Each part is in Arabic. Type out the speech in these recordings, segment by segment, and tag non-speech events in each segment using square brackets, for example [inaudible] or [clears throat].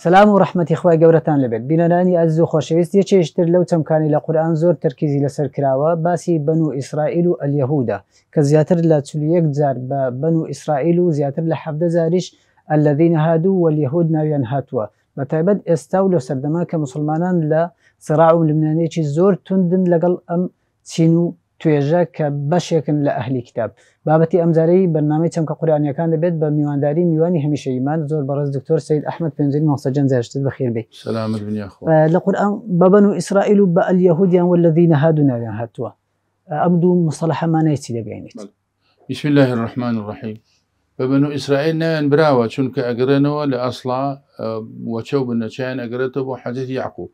سلام و رحمەتی خواه گورتان لبید بینانانی از و خۆشەویستی چێشتر لەو چەمکانی لە قورآان زۆر تەرکیزی لەسەر کراوە باسی بنو اسرائیل و ئەلیەهودا که زیاتر لە چلیەک زار با بنو اسرائیل و زیاتر لحفده زارش الذین هادو هادوو وەلیەهود ناویان هاتووە بە تایبەت ئێستا و لە سەردەما مسلمانان لە سرا و لمنانێکی زۆر توندن لەگەڵ ئەم چین و توێژە کە بەشێکن لە ئەهلی کتاب بابەتی ئەمجارەی بەنامی چەمکە قورانیەکان دەبێت بە میوانداری میوانی همیشه ایمان زۆر بەڕز دکتۆر سید ئەحمد پێنجین مەسەجن زیشتت بەخیر بێ اه، لە قورآن بەبن و ئیسرائیل و با الیهودیان والذین هادو هاتوا امدو اه، ئەم ما مەسەلحەمانای چی دەگەینیت بسم الله الرحمن الرحیم بەبن و ئیسرائیل ناویان براوە چونکە ئەگرێنەوە لأصلا ئەسڵا اه، وەچەو بنەچیان ئەگرێتەوە بۆ حەجەت یعقوب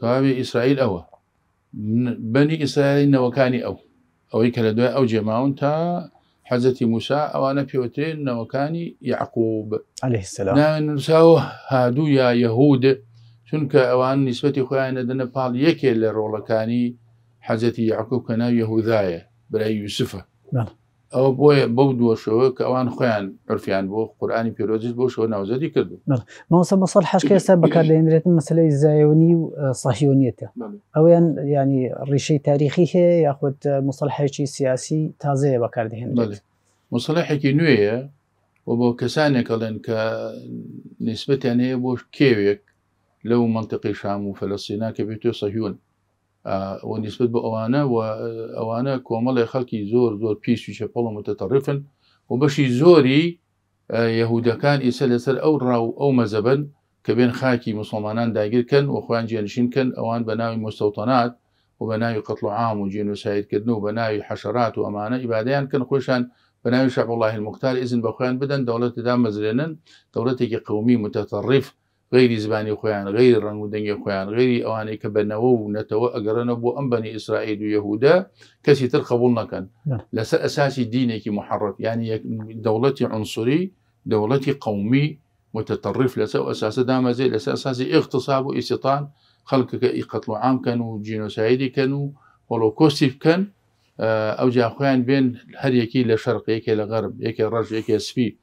کاوی ئیسرائیل ئەوە بني إسرائيل نوكاني أو أو يكلا دواء أو جماعون تا حزتي موسى أو أنا بيوتين نوكاني يعقوب عليه السلام نا نعم، نساو هادو يا يهود شنك أوان نسبة خوانا دنا بال يكي لرولا كاني حزتي يعقوب كنا يهوذايا براي يوسفة نعم. ئەوە بۆیە بەو دووە شەوە کە ئەوان خۆیان عرفیان شو قورآانی کرد بۆ ما ناوزەدی مصالح ماسە بەسەڵ حشکە دین [coughs] بەکاردێنرێتن مسئله زایونی و آه، صهیونیته بله ساحیونیەتە یعنی ینی ڕیشەی تاریخی هەیە آه، مصالح چی سیاسی تازه دین بله مصالح کی نویه و کسانی بۆ کەسانێکەڵێن کە نسبەتیان هەیە بۆ کێوێک لو منطقی شام و فلسطین که بیتو صهیون ونسبت بأوانا وأوانا ئەوانە و زور زور آه، خەڵکی زۆر زۆر پیشویشە پەڵ متتەڕفن و بەشی زۆری آه، یهودەکان ئیسە أو ئەو كبين خاكي مەزەبن کە بێن خاکی مسلمانان داگیرکەن و خۆیان جێنشینکەن ئەوان أوان ناوی مستوطنات و بە عام و سايد و بە حشرات حەشرات و كان خوشان کن شعب الله المختار إذن بخوان بدن دولة دام دەوڵەتدا مەزرێنن قومي قومی غيري زباني خويان غيري رنگو دنگي خويان غيري اواني كبنو ونتو ام بني اسرائيل ويهودا كسي تر قبول نكن نعم. لس اساسي ديني كي محرف يعني دولتي عنصري دولتي قومي متطرف لس اساس دام زي لس اساسي اغتصاب واستيطان خلق اي قتل عام كانوا جينوسايدي كانوا هولوكوست كان آه، او جا خويان بين هر يكي لشرق يكي لغرب يكي رجل يكي سبي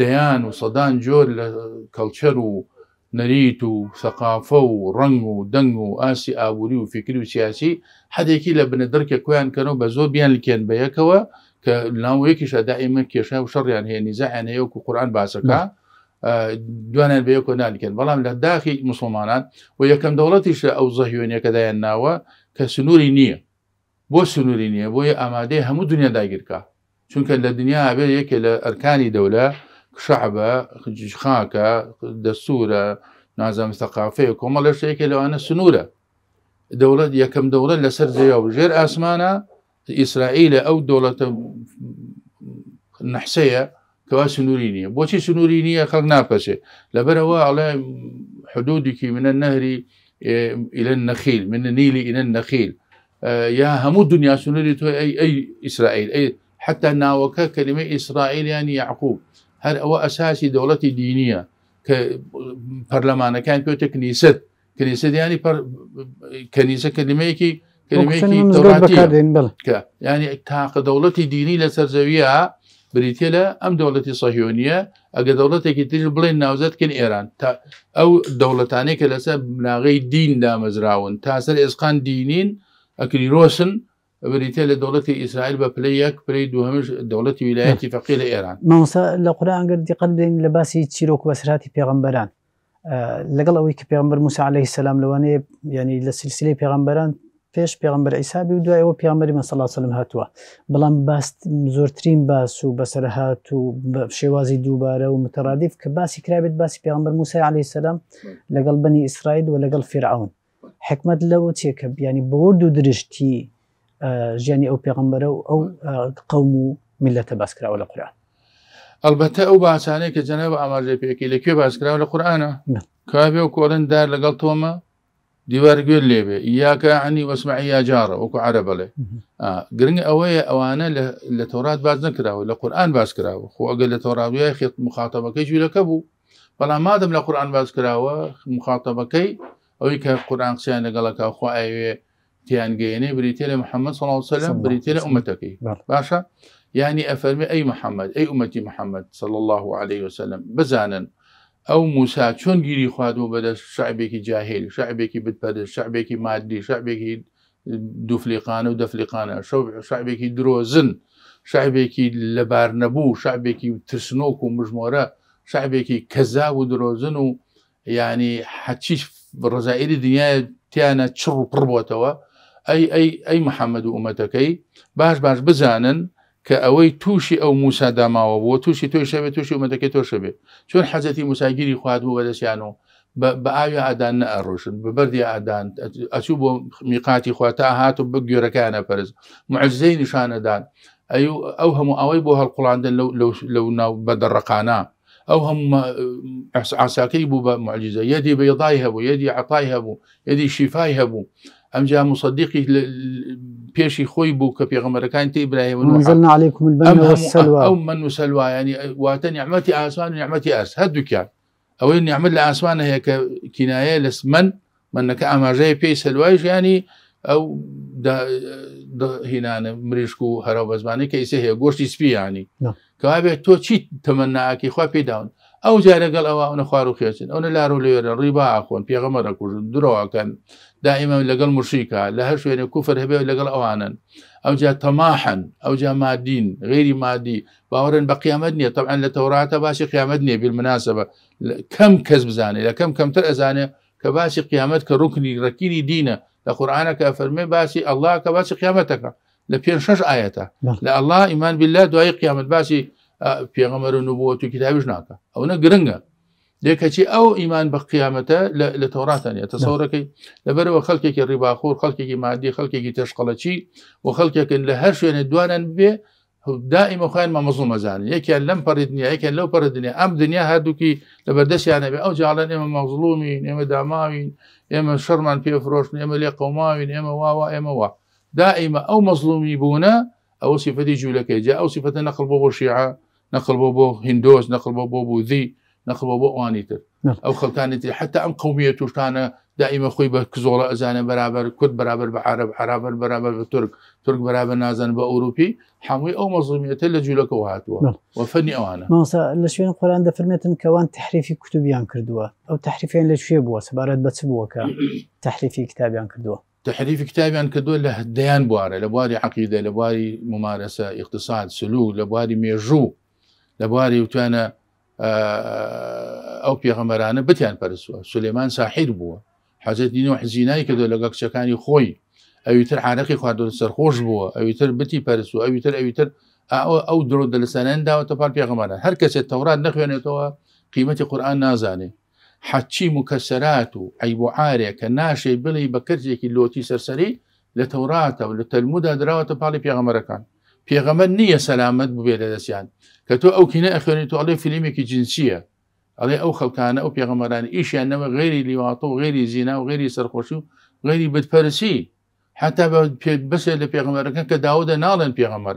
دەیان و سەدان جۆر لە کەلچەر و نەریت و سەقافە و ڕنگ و دەنگ و ئاسی ئابووری و فکری و سیاسی حدێکی لە بنە دەرکە کۆیان کەنەوە بە زۆر بیان لکێن بەیەکەوە کە ناو یەکیشە دائیمە کێشە و شەڕیان هەیە نیزەیان هەیە و قورآان باسەکە دوانیان بە یەکۆ نالیکەن بەڵام لە داخی مسلمانان و یەکەم دەوڵەتیش ئەو زەهیێنەکەدایان ناوە کە سنووری نییە بۆ سنووری نییە بۆیە ئامادەی هەموو دنیا داگیرکە چونکە لە دنیا بێ یەکێ لە ئەرکانی دەولە شعبە خاکە دەسوورە نازانام تەقافەیە کۆمەڵەش یەکێ لەوانە سنوورە دەوڵەت یەکەم دەوڵەت لەسەر زەیە و ژێر ئاسمانە ئیسرائیلە ئەو دۆڵەتە نحسەیە کەوا سنووری نییە بۆچی سنووری نییە خەڵ ناپەسێ لەبەرەوە ئەڵێ حدودێکی منە نەهری إلى النخيل من النيل إلى النخيل يا همو الدنيا سنوري أي أي إسرائيل أي حتى أن كلمة إسرائيل يعني يعقوب هل هو أساسي دولة دينية كبرلمان كان بيوت كنيسة كنيسة يعني بر... كنيسة كلمة كي كلمة توراتية يعني تاق دولة دينية لسرزوية بريتيا أم دولة صهيونية أجا دولة كتير بلين ناوزات كن إيران تا أو دولتاني من ناغي دين دا مزراون تاسر إسقان دينين أكلي روسن بریتە دولة اسرائيل ئیسرائیل بە پلی یەک پلی دوهمش دەوڵەتی ویلایەتی نعم. فەقی لە ئێران مامۆسا لە قورانگەر دیقەت بدەین لە باسی چیرۆک بەسراتی پێغمبەران آه، لەگەڵ موسى عليه السلام موساعلەی يعني لەوانەیە ینی لە سلسلەی پێغمبەران پێش پێغمبەر ئیسابی و دوایەوە پیامەری مەسەلا سلم هاتووە بەڵام باست زۆرترین باس و وشيوازي دوبارة ومترادف كباسي كرابت باسي کە موسى عليه السلام لقل بني اسرائيل ولقل فرعون حکمت لو چێکە يعني بوردو درجتي ژیانی ئەو پێغمبەرە او آه، قوم قەوم و ولا قران لە قورآن ئەلبەتە ئەو باسانەیە کە جەنەوە ئاماژێ پێکی لەکوێ باسکراوە لە قورآانە کابێ و کۆڵن دار لەگەڵ تۆمە دیوار گوێر لێبێ یاکە عنی وەسمعیا جارە وەکو عرە بڵێ آه، گرنگ ئەوەیە ئەوانە لە تۆرات باز نکراوە لە قورآن باز کراوە خۆگە لە تۆراویای خێت مخاتەبەکەی جوولەکە بوو بەڵام مادەم لە قورآن باز کراوە مخاتەبەکەی ئەوەی کە قورآن قسییان لەگەڵەکە خوایوێ جيني بريتيلا محمد صلى الله عليه وسلم بريتيلا أمتك نعم. باشا يعني أفرمي أي محمد أي أمتي محمد صلى الله عليه وسلم بزانا أو موسى شون جيري خادو بدا شعبك جاهل شعبك بدپەر شعبك مادي شعبك دفلقان ودفلقان شعبك دروزن شعبك لبارنبو شعبك ترسنوك ومجمورة شعبك كذاب ودروزن يعني حتشيش برزائل الدنيا تيانا تشرب حەچیش أي أي أي محمد و ئومەتەکەی باش باش بزانن کە توشي تووشی ئەو موساداماوە بۆ تووشی تۆی شەوێت تووشی ومەتەکەی تۆشە بێ چۆن حەزەتی موساگیری خوارد بوو بەدەستیان يعني و بە ئاوی ئادان نەڕۆشن بە ميقاتي ئادان ئەچوو بۆ میقاتی خواتە هاات و بە گوێرەکانە پەرز معزەی نیشانەدان ئەو ئەو هەموو ئەوەی بۆ هەڵقلاندن لەو ناو بەدەڕقانە ئەو هەم عساکەی بوو بە معجززە یدی بەیضای هەبوو یدی عتای هەبوو یدی شیفای هەبوو ام جا مصدقي بيشي خوي بو كبي غمر كانت ابراهيم ونوح عليكم البن والسلوى او من وسلوى يعني واتن نعمتي اسوان ونعمتي اس هدوك يعني او اني عمل لاسمان هي كنايه لس من منك جاي بي سلوايش يعني او دا دا هنا مريشكو هرب زماني كيسه هي غوشي سبي يعني نعم كابي تو تشي تمناكي خوي بي داون او جاره قال او انا خوارو خيسن او لارو ليرن ربا اخون في غمر كوجن درو كان دائما لقل مشيكا لهش يعني كفر هبه لقى اوانن او جا طماحا او جا مادين غير مادي باورن بقيامتني طبعا لتوراته باشي قيامتني بالمناسبه كم كسب زاني لا كم كم زاني كباشي قيامتك ركني ركيني دينه لقرانك افرمي باشي الله كباشي قيامتك لبين شش ايته نعم. لا الله ايمان بالله دعي قيامت باشي آه، پیغمبر و نبوت و کتابش او ناکە ئەوە گرنگە لێکەچی ئەو ئیمان بە قیامەتە لە تەوراتانە تەسەورەکەی لەبەرەوە خەکێکی خلقی که مادی خلقی که خەکێکی چی و خلقی که خەکێکن لە هەر شوێنە دوانان بێ دائیمە خۆیان مەمەزوو مەزان یەکیان لەم پەڕی دنیا یەکەن لو پەرە دنیا ام دنیا هەردووکی لەبەردەستیانە بێ ئەو جاڵان ئێمە مەغزلومین ئێمە داماوین ئێمە شەرمان پێفرۆشن ئێمە لێ قەماوین ئێمە واوا ئێمە وا وا دائیمە ئەو مەزلومی بوونە ئەو سیفەتی جوولەکەی جا ئەو سیفەتە نەقل بۆ بۆ شیعە نقل بوبو هندوس نقل بوبو بوذي نقل بوبو وانيتر نعم. او خلتانيتي حتى ام قوميتو كان دائما خوي بكزوره ازانا برابر كرد برابر بعرب عرب برابر بترك ترك برابر نازن باوروبي حموي او مظلوميه لجولك وهاتوا نعم. وفني اوانا ماسا لشوين قران ده فرميتن كوان تحريفي يان كردوا او تحريفين لشوي بوا سبارات بتسبوا بتسبوك [clears throat] تحريفي يان كردوا تحريف كتاب يان كردوا له ديان بواري لبواري عقيدة لبواري ممارسة اقتصاد سلوك لبواري ميجو لە بواری وتوانە آه، آه، ئەو پێغەمەرانە بتیان پەرسووە سلێمان ساحیر بووە حەزت دینەوە حزینایی کە دۆ لەگە کچەکانی خۆی ئەویتر عراقی خواردۆ سەرخۆش بووە ئەویتر بتی پەرسوو ئەویتر ئەویتر ئەو درۆ دەلسانیان داوەتە پار پێغەمەران هەر کەسێت تەورات نەخوێنێتەوە قیمەتی قورآن نازانێ حەچی مکەسەرات و عیب و عارێکە ناشەی عاري كناشي بلي بكرجي كي لوتي سرسري لتوراة لە تەلمودا درراوەتە پاڵی پێغەمەرەکان پێغەمە نییە سەلامت ببێ لە تو کە تۆ ئەو کینە ئەخێنی تۆ ئەڵێ فیلمێکی جنسیە ئەڵێ ئەو خەڵکانە ئەو پێغەمەرانی ئیشیانەوە غێری لیواتۆ و غێری زینا و غێری سەرخۆشی و غێری بتپەرسی حتا بەسێ لە پێغمەرەکە کە داودە ناڵێن پێغەمەر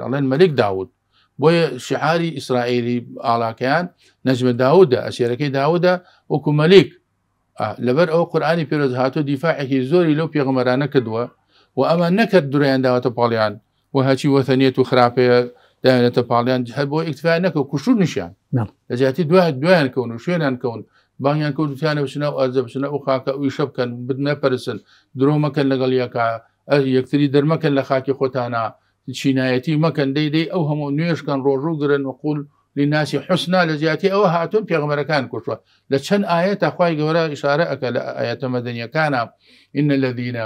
داود بۆیە شعاری ئیسرائیلی ئاڵاکەیان نەجمە داودە داود او وەکو مەلیک لبر او قورآانی پێرۆز هاتو دیفاعێکی زۆری لو پێغمەرانە کردووە و ئەمان نەکرد درێن داوەتە پاڵیان و هەچی وەتەنیەت و خراپەیە داێتە پاڵیان هەر بۆ ئیکتفا نەکە کوشور نیشیان لەجاتی نعم. دوای دویان کەون و شوێنان کەون بانیان کەوت دوتیانە بچنە و ئازە بچنە و درو ئەوی شە بکەن بنەپەرسن درۆمەکەن لەگەڵ یەکە یەکتری دەرمەکەن لە خاکی خۆتانە چینایەتی مەکەن دەیدەی ئەو هەموو نوێشکەن ڕۆژوو گرن و قول لناسی حسنا لە او هاتون پێغمەرەکان کوشوە لە چەند ئاەت تاخوای گەورە ئشارە ئەەکە لە ئاەتە مەدەنیەکانە ئینە لە دینە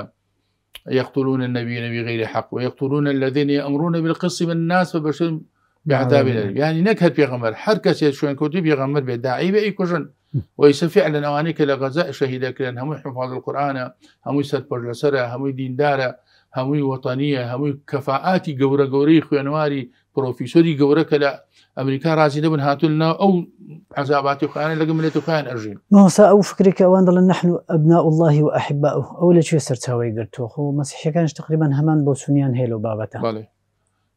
يقتلون النبيين بغير حق ويقتلون الذين يأمرون بالقسط من الناس فبشر بعذاب الأليم يعني نكهه بيغمر حركه سيد شوين كوتي بيغمر بداعي بأي كجن ويس فعلا أوانيك لغزاء شهيدا كلان هم حفاظ القرآن هم سد برلسرة هم دين دارة هم وطنية هم كفاءاتي قورا قوري خوانواري پرۆفیسۆری گەورە کە لە ئەمریکا رازی دەبن هاتوننا ئەو عذاباتی خۆیان لەگەم لێت خۆیان ئەژین ماسا ئەو فکرێکە ئەوان دەڵن نحن ئەبنا الله و ئەحبا ئەو لەکوێ سەرچاوی گرتووە خۆ مەسیحەکانش تقریبان هەمان بۆ سونیان هيلو و بابەتە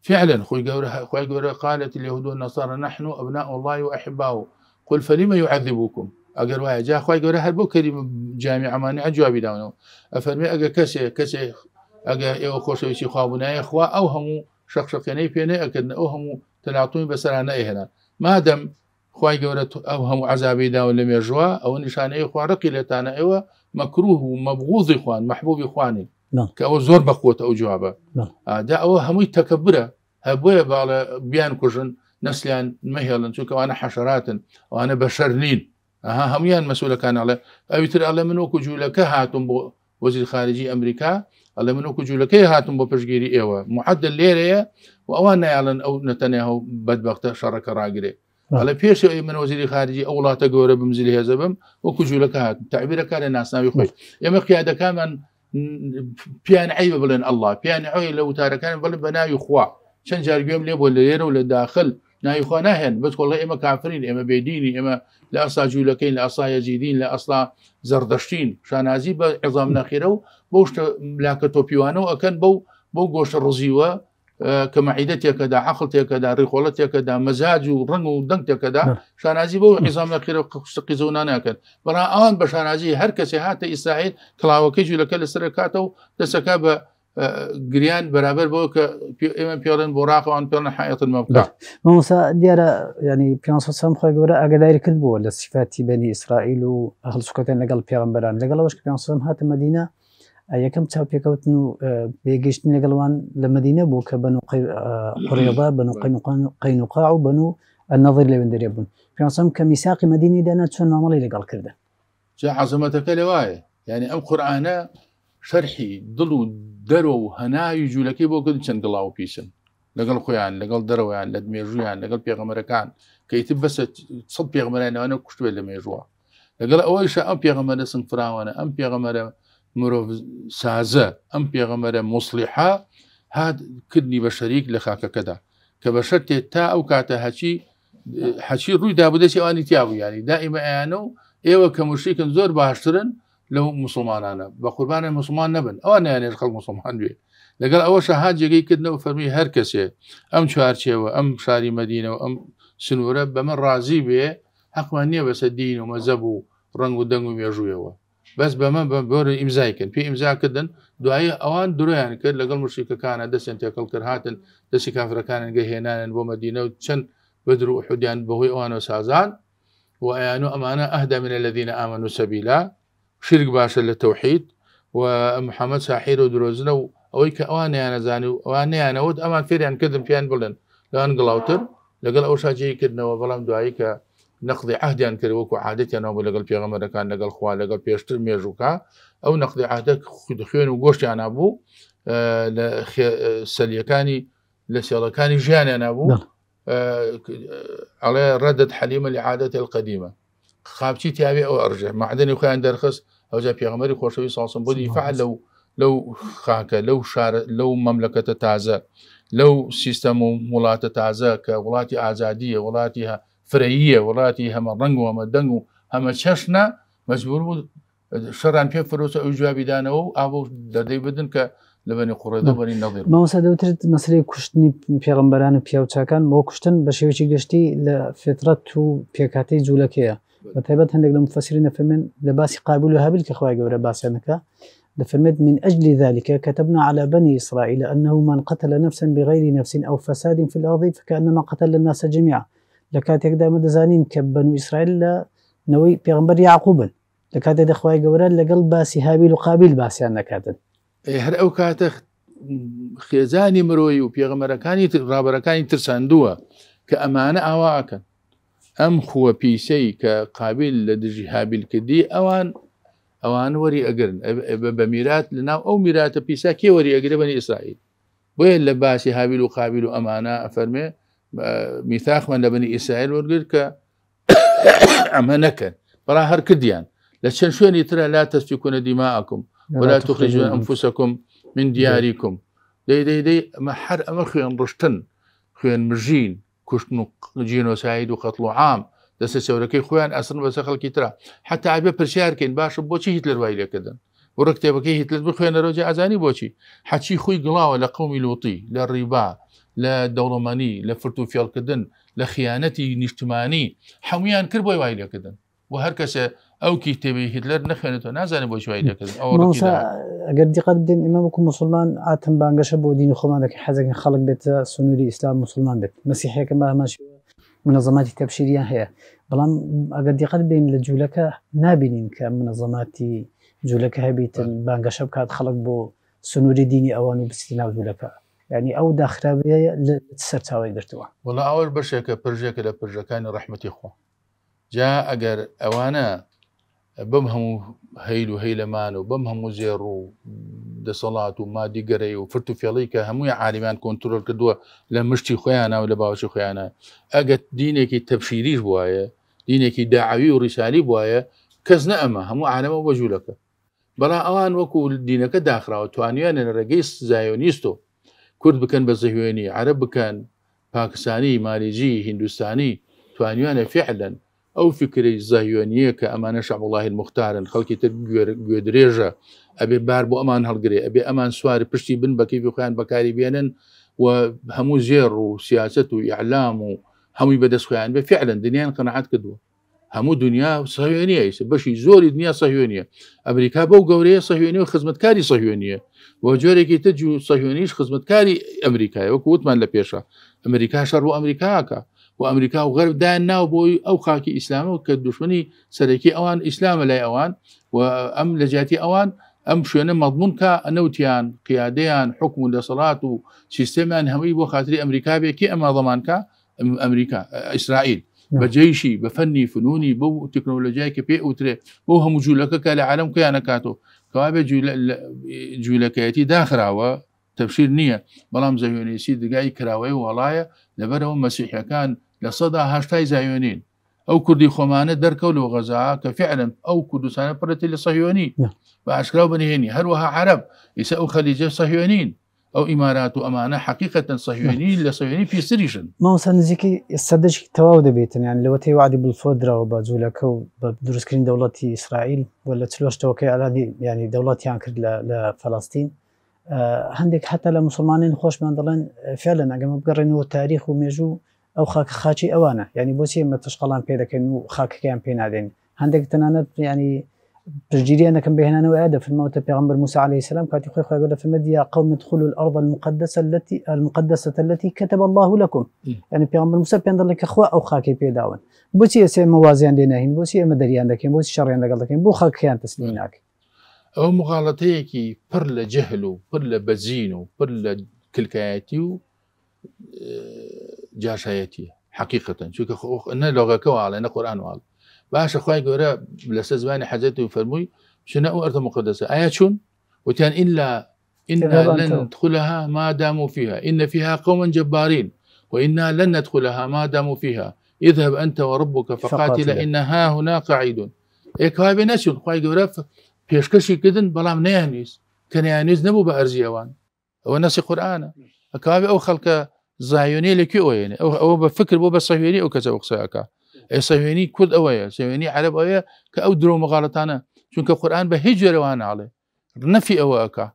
فعلا خوي جورها خوي جورها قالت اليهود والنصارى نحن أبناء الله وأحباؤه قل فلما يعذبكم أجر وايا جا خوي جورها هربو كريم جامعة ما نعجوا بدونه أفرمي أجا كسي كسي أجا يو خوش ويشي خوابنا يا أو همو شخص يعني في نهاية كنا أهم تنعطون بس أنا نهنا ما دم خوي جورت أهم عذابي دا ولا مجوا أو نشان أي خوان رقي لتانا إيوه مكروه ومبغوض إخوان محبوب إخواني نعم. كأو زور بقوة أو جوابة نعم. آه، دا أو همي تكبرة هبوي بعلى بيان كوجن نسليا مهلا شو كأنا حشرات وأنا بشرنين أها هميان مسؤول كان على أبي ترى على منو كجولة كهاتم وزير خارجي أمريكا ئەڵێ منۆکو جوولەکەی إيه هاتم بۆ پشگیری ئێوە إيوة. محەدە لێرەیە و ئەوان نایڵەن ئەو نەتەنێ هەو بەدبختە شەڕەکە نعم. على ئەلە اي من وزير خارجي ئەو وڵاتە گەورە بمزیلی هێزە بم وەکو جوولەکە هات تعبیرەکە لە ناسناوی خۆش ئێمە نعم. هذا پیان بيان عيب بلن الله بيان عيب لو بڵێن بە ناوی خوا چەند جارگوێم لێ بۆ ولا و لە داخل ناهی خۆ ناهێن بتکۆڵێ ئێمە کافرین ئێمە بێدینی ئێمە لە ئەسا جوولەکەین لە ئەسا یەجیدین لە ئەسلا زەردەشتین شانازی بە عێزام نەخیرە و بۆ شتە لاکە تۆپیوانەوە بو بەو بۆ گۆشە ڕزیوە آه، کە مەعیدە تێکەدا عقل تێکەدا ڕێخۆڵە تێکەدا مەزاج و ڕنگ و دەنگ تێکەدا نعم. شانازی بۆ عێزام نەخیرە قشتقی زۆنا ناکرد بەڵا ئەوان بە شانازی هەر کەسێ هاتە ئیسرائیل گریان بەرابەر بۆ کە بوراق پێڵێن بۆ ڕاقەوان پێڵن حیاتن مەبدا مەسا دیارە ینی پێم خۆی گەورە ئاگداری کرد بووە لە سیفاتی بەنی ئیسرائیل و هەڵسوکەتەن لەگەڵ پێغمبەران لەگەڵەوەش پێم هاتە مدینە یەکەم چاوپێکەوتن و اه، بێگەشتن لەگەڵوان لە مدینە بوو کە بن اه، و قڕێدا بن و قینوقا و بن و نظر لەوێندەرێ بوون پێم کە میساقی مدینی دانا چۆن مامەڵی لەگەڵ کردە جا حەزمەتەکە لەوایە یعنی ئەم شرحي دلو درو هناي يجو لكي بو قد چند قلاو بيشن لقل خيان لقل درو يان لد ميجو يان لقل بيغمركان كي تبس تصد بيغمران وانا كشتو يلا ميجوا لقل اوش ام بيغمران سن فراوانا ام بيغمران مروف سازة ام بيغمران مصلحة هاد كدني بشريك لخاك كدا كبشرتي تا او كاتا هاتي هاتي روي دابو دسي تيابو يعني دائما انا ايوه كمشريك زور باشترن لو مسلمان انا بقربان يعني مسلمان نبن او انا يعني جێگەی مسلمان فەرمی لقال اول ئەم چوارچێەوە ئەم شاری مدینەوە ئەم سنوورە بەمە ڕازی بێ حەقمان نییە بەسە دین و مەزەب و ڕنگ بس دەنگ و مێژوویەوە بەس بەمە بە بۆرە ئیمزایکن پێ ئیمزاکردن في ئەوان درویان کرد اوان درو يعني كد لقال هاتن كان کافرەکانن انت بۆ مدینە دس كافر كان جهنان حودیان بەهۆی ئەوانەوە سازان و ئەیان و ئەمانە ئەهدا منە لە دینە ئامن و شرك باشا للتوحيد ومحمد ساحير ودروزنا اويك وانا انا زاني وانا انا ود اما فيري ان كذب في انبلن لان جلاوتر لقل اوشا جي كدنا وظلم دعيك نقضي عهدي يعني ان كذب وكو انا يعني ولا قل بيغمر كان لقل خوال لقل بيشتر ميجوكا او نقضي عهدك خيون وقوش انا يعني ابو آه, آه، سليكاني لسيلا كاني جاني انا ابو نعم. آه،, آه على ردة حليمة لعادته القديمة خابچی تیاوێ ئەو ئەرژە معدننی خۆیان دەرخست ئەوجا پێغمەری خۆشەوی ساسم بۆ دیفاع لەو لەو خاکە لەو لەو مەملەکەتە تازە لەو سیستەم و وڵاتە تازە کە وڵاتی ئازادیە وڵاتی فرەیە وڵاتی هەمە ڕنگ و ئەمە دەنگ و هەمە چەشنە مەجبور بوو شەڕان پێ فرۆسە ئەو جوابیدانەوە و ئاو دەدەی بدن کە لەبنی قڕێدا بەنی نەڵێ ماوەسەدەوترێت مەسری کوشتنی پێغمبەران و پیاوچکان بۆ کوشتن بە شێوێکی گەشتی لە فترەت و پێکاتی جوولەکەیە بەتیبەت هەندێک المفسرين مفسرین لباس لە باسی قابل و هەبل کە دفرمت من أجل ذلك كتبنا على بني إسرائيل أنه من قتل نفسا بغير نفس أو فساد في الأرض فكأنما قتل الناس جميعا لكانت يكدا مدزانين كبنو إسرائيل لا نوي بيغمبر يعقوبا لكات دخواي جورا لقل باسي هابيل وقابيل باسي أنا هذا هر أو كاتخ خێزانی مرۆی و پێغەمەرەکانی رابەرەکانی كامانه کە ام خو پیسی که قابل لدجی هابیل کدی اوان اوان وری ئەگرن به میرات لەناو او میرات پیسا کی وری ئەگرە بنی اسرائیل بۆیە لە باسی هابیل و قابل و ئەمانە فرمه میثاق من بنی اسرائیل ورگر که ئەمە [coughs] نکن بەڕا هر کدیان لشن چەند شوێنی لا تەستی کوونە ولا تخرجون انفسكم من دیاریکم دەی دەی دەی ما حر امر خوێن رشتن خوێن مژین کوشتن و جینۆسایید و عام دست سەورەکەی خۆیان ئەسن بەسە خەڵکی تررا حتا ئابێ پرسیارکەین باشە بۆچی هیت لەروای لەکردن وڕ کتێبەکەی هیت لە بخوێنەرۆجی ئازانی بۆچی حچی خۆی گڵاوە لە قومی حتی خوی ڕیبا لە دەوڵەمانی لە فرت و فێڵکردن لە خیانەتی نیشتمانی هەمویان کرد بۆی وای کدن و هر کس ئەو کتێبی هیتلەر نخێنێتەوە نازانێت بۆ شوایی دەکرد ئەگەر دیقەت بدێن ئمە وەکو مسلمان ئاتم بانگەشە بۆ دین خۆمانەکە حەزەکە خەڵک بێتە سنووری ئیسلام مسلمان بێت مەسیحەکە ماماش منەظەماتی تەپشیریان هەیە بەڵام ئەگەر دیقەت بین لە جوولەکە نبینین کە منەظەماتی جوولەکە هەبیتن بانگەشە بکات خەڵک بۆ سنووری دینی ئەوان و بستی ناو جوولەکە ینی ئەو داخرابەیە لە سەرچاوی گرتووە وڵ ئەوەر بەشێکە پرژێکە لە پرژەکانی ڕحمەتی خۆ جا ئەگەر ئەوانە بەم هەموو هەیل و هەیلەمان و بەم هەموو زێڕ و دەسەڵات و مادیگەرەی و فرت و فێڵی کە هەمووی عالیمان کۆنتترۆل کردووە لە مشتی خۆیانە و لە باوچی خۆیانە ئەگەت دینێکی تەفشیریش وایە دینێکی داعوی و ریسالی وایە کەس نە ئەمە هەموو عالەمە بەژوولەکە بەڵا ئەوان وەکو دینەکە داخراوە توانیانە لە ڕێگەی زایۆنیستۆ کورد بکەن بە زەهوێنی عرب بکەن پاکستانی مالیجی هندستانی توانیانە فعلەن او فكري زەهیوێنیە كامانه شعب الله المختار خەڵکی تر گوێدرێژە ابي بار امان ئەمان هەڵگرێ ابي امان سواری پشتی بن بەکی بخۆیان بەکاری بێنن و هەموو زێر و سیاست و یعلام و هەمووی بەدەستخۆیان بە فعلن دنیایان قەنەعات کردووە هەموو دنیا سەهوێنیە بەشی زۆری دنیا سەهوێنیە ئەمریکا بەو گەورەیە سەهوێنی و خزمەتکاری سەهوێنیە بۆ جۆرێکی تەج و سەهوێنیش خزمەتکاری ئەمریکای وەکو و ئەمریکا و غەرب دایان ناو بۆی ئەو خاکی ئیسلامەوە کە دشمنی سەرەکی اوان ئیسلامە لای اوان و ئەم لە جیاتی ئەوان ئەم شوێنە مەضمون کە ئەنەوتیان ان حکم و دەسەڵات و سیستەمان كي بۆ خااتری ئەمریکا بێکی ئەما دەمانکە ئەمریکا ئیسرائیل بە جێیشی بە فەنی فنونی بۆ تکنۆلۆژیایکە پێ ئوترێ بۆ هەموو جوولەکەکە لە عالم کەیانەکاتەوە کەوابێ جوولەکەیەتی داخراوە تەفشیر نییە بەڵام زەویێنیسی دگای کراوەی وڵایە لەبەرەوە كان لصدا هاشتاي زایونین او كردي خومانه در کول و غزا که آه، فعلا او کردوسانه پرتی لصهیونی و اشکراو بنهینی هر وها عرب ایسا خليج خلیجه او امارات و امانه حقیقة صهیونین لصهیونی پی سریشن ما اصلا زیکی صدش تواو ده بیتن یعنی لو تی وعدی بالفودرا و بازولک و بدرس کرین ولا تلوش توكي على دی یعنی دولتی آن کرد لفلسطین هندك حتى لمسلمانين خوش من فعلا اگر ما بقرنوا تاريخ وميجو او خاك خاكي اوانا يعني بوسي ما تشقلان بيدا كانو خاك كان بينا دين عندك تنانات يعني بجيري انا كان بهنا انا في الموت بيغمبر موسى عليه السلام كانت يخوي خوي في المدية قوم ادخلوا الارض المقدسه التي المقدسه التي كتب الله لكم م. يعني بيغمبر موسى بيندر لك اخوا او خاكي بيداون بوسي سي موازيان دينا هين بوسي اما دري عندك بوسي شر عندك الله بو خاك كان تسليناك او مغالطيكي برل جهلو برل بزينو برل كل كاياتيو كخ إن لغة كوا على إن قرآن وعلى خخوای گەورە جورا بلس حەزێت حزتي فەرمووی شنە ئەو أرض مقدسة آية چون وتان إلا إنا لن ندخلها ما داموا فيها إن فيها قوما جبارين وإنا لن ندخلها ما داموا فيها اذهب أنت وربك فقاتل إن ها هنا قعيد إيكوها بنشن خواهي جورا پیشکەشی کردن بەڵام نیانویست کە كان يعني بە بأرزيوان هو نەسی قرآن ئەکاوێ أو خلق زهيوني لكي او يعني او او بفكر بو بصهيوني او كذا وقصاك اي صهيوني كرد او يعني صهيوني عرب او يعني كاو درو مغالطانا كقرآن بهجر روان علي نفي او اكا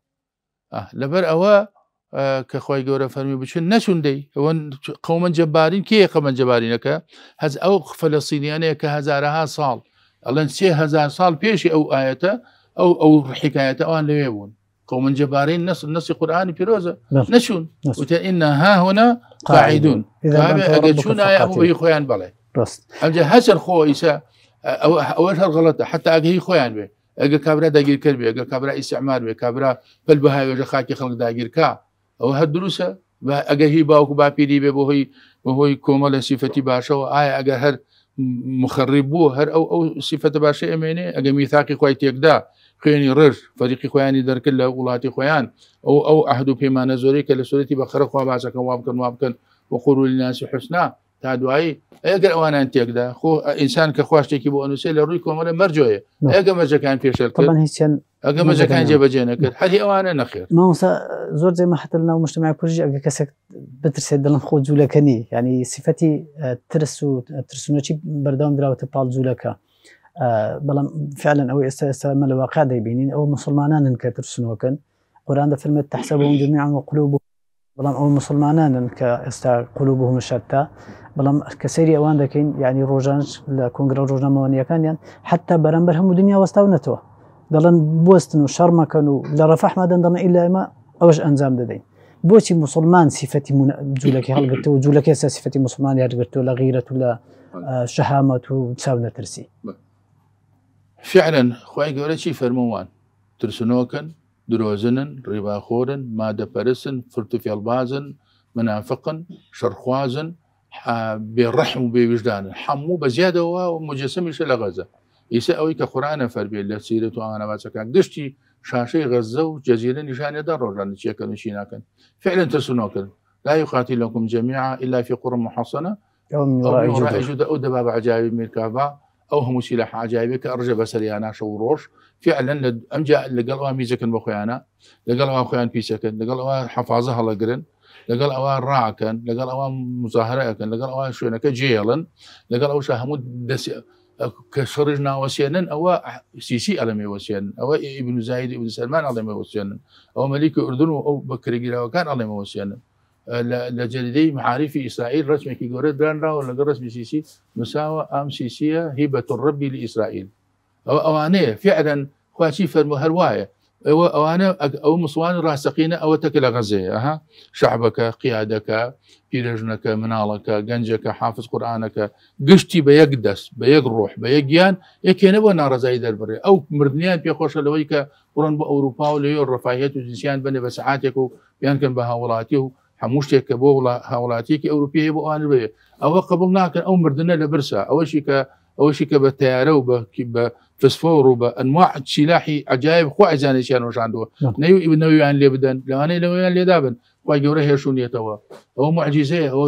اه لبر او آه، كخوي جورا فرمي بشون نشون دي هو قوما جبارين كي قوما جبارين اكا هز او فلسطينيان اكا هزارها صال الله نسيه هزار صال بيشي او آية او او حكاية او ان لويبون قوم جبارين نص نص قرآن بيروزا نعم. نشون إن ها هنا قاعدون هذا شون يا آية أبو بي خيان بلي راست أمجا حسن خو إيسا أو أول غلطة حتى أجي خوان به أجا كابرا داجير كربي أجا كابرا استعمار بي كابرا فالبهاي وجا خاكي خلق داجير كا أو هالدروسة أجا هي باوك با بي بي دي بو هي بهي بهي كومل صفتي باشا وآي أجا هر مخربوه هر أو أو صفة باشا إميني أجا ميثاقي خوي تيكدا خيني رش فريقي خواني در كلا ولاتي خويان او او احد فيما نزوري كلا سوره بقره خو باش كان واب كان واب وقولوا للناس حسنا تا اي قال وانا انت يقدر خو انسان كخواش تيكي بو انسي لرويك ومالا مرجوية نعم. اي قال مرجا كان في شلك طبعا هيتشان نعم. اي قال مرجا كان جيبا جينك حدي اوانا نخير ما موسى زور زي ما حتى لنا ومجتمع كورجي اقل كسك بترسي دلن خو جولكني يعني صفاتي آه، ترسو ترسو نوشي بردام دراوة بال جولكني آه، بلام فعلا اوي استا ما الواقع دي بينين او مسلمانان كاتر سنوكن قران دا فيلم تحسبهم جميعا وقلوبهم بلام او مسلمانان كا استا قلوبهم شتى بلام كسيري اوان داكين يعني روجانج كونغرا روجان موانيا كان يعني حتى بران برهم دنيا واستاونتوا دلن بوستن وشر ما كانوا لرفاح ما دندنا الا ما اوش انزام دادين بوشي مسلمان صفتي من جولك هل قلت وجولك اساس صفتي مسلمان يا قلت لا غيره ولا آه، شهامه وتساونا ترسي فعلا خی گەورە چی فەرمەوان ترسنۆکن درۆزنن ڕێباخۆرن مادەپەرسن فرتوفێڵبازن منافقن شرخوازن بێڕەحم و بێویژدانن هەموو بە زیادەوە و مجسمیشە لە غەزە ئیسا ئەوەی کە قورانە فەربێت لە سیرەت و ئاانەباچەکان گشتی شاشەی غەزە و جەزیرە نیشانێدا ڕۆژانە چیەکە نشی ناکەن فعلا ترسنۆکن لا يقاتلكم جميعا إلا في قرى محصنة أو دباب عجائب ميركافا اوهم سلاح عجائبك ارجب سريانا شوروش فعلا ام جاء لقال اوان ميزكن بخيانا لقال اوان خيان في سكن لقال اوان حفاظها لقرن لقال اوان راكن لقال اوان مظاهره كن لقال اوان شوينك جيلن لقال اوان شاهمود دس كشرجنا وسينن او سيسي على مي وسين او ابن زايد ابن سلمان على مي وسينن او ملك الاردن او بكر جلا وكان على مي وسينن لجلدي معارف إسرائيل ئیسرائیل كي گەورە درانراوە راو ڕستمی سیسی مساوە ئام سیسیە هی بە تڕبی لە ئیسرائیل ئەو ئەوانەیە فعلەن خواچی فەرمە هەروایە ئەوە ئەوانە ئەو أو ڕاستەقینە ئەوە تەکە لە غەزەیەها شعبەکە قیادەکە پیرەژنەکە مناڵەکە گەنجەکە حافظ قورآانەکە گشتی بە یەک دەست بە یەک ڕۆح بە یەک گیان یەکێنەوە ناڕزایی دەربڕێ ئەو مردیان پێخۆشە لەوەی کە بڕن بە ئەوروپا و لەوێ ڕفاهێت و جنسیان بنێ هەموو شتێک کە اوروبيه هاوڵاتیەکی ئەوروپی بۆ ئاان بێ ئەوە قبول ناکەن ئەو مردنە لە او ئەوەشی کە ئەوەشی کە بە تیارە و بەکی بە فسفۆر و بە ئەنواع نيو عجایب خوا ئەزانێکیان ۆژاندووە نەوی ئیبنەویان لێ بدەن لەوانەیە لەوەیان لێدابن خی گەورە هێشونیەتەوە ئەو معجززەیە ئەوە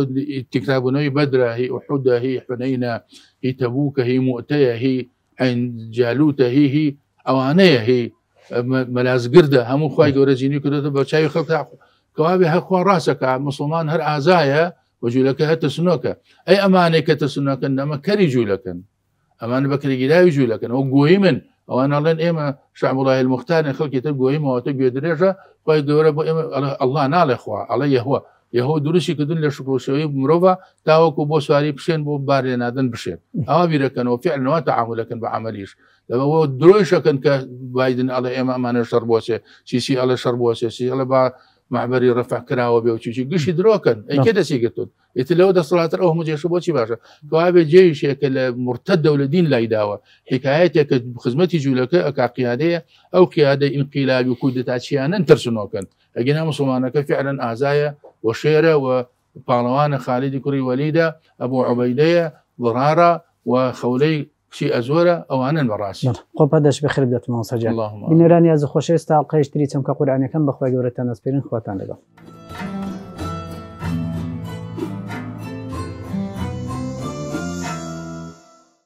تکرابوونەوەی بەدرا هی وحودا هی حونەینە هی تەبووکە هی مؤتەیە هی ئەنجالوتە هی هي ئەوانەیە هی مەلازگردە هەموو خی گەورە جینی کردێتە بە چاوی خەڵ تاخۆ كوابي هكوا راسك مسلمان هر عزايا وجولك هات سنوكا اي اماني كات سنوكا انما كري جولك امان بكري جلا جولك او او انا لن ايما شعب الله المختار خلك تبقى ايما وتبقى درجة فاي دورة ايما الله نال اخوا علي هو يهو درسي كدن لشكر سوي مروفا تاوكو بو سواري بشين بو باري نادن بشين او كان وفعل نوا تعاملك بعمليش لما هو درويشا كان كبايدن على ايما امان شربوسي سي سي على شربوسي سي على بار معبري رفع كنا وبي وشي شي قشي دروكن اي نعم. كده شي قلتون قلت له إيه، ده صلاه الروح مو جيش بوشي باشا كوابي جيش هيك مرتده ولا دين لا يداوى حكايتك بخدمتي جولك اكا قياده او قياده انقلاب وكود تاع شي انا ترسنوكن اجينا مسلمانك فعلا ازايا و وبانوان خالد كري وليده ابو عبيده ضراره وخولي چی ئەزۆرە ئەوانن نعم. بەڕاستی خۆ پدەش بە خرب دەتمان سەجان بینێرانی یاز خۆشەویستا قەیشتری چەمکە قورانەکەم بەخوای گەورەتان دەستپێن خواتان لگم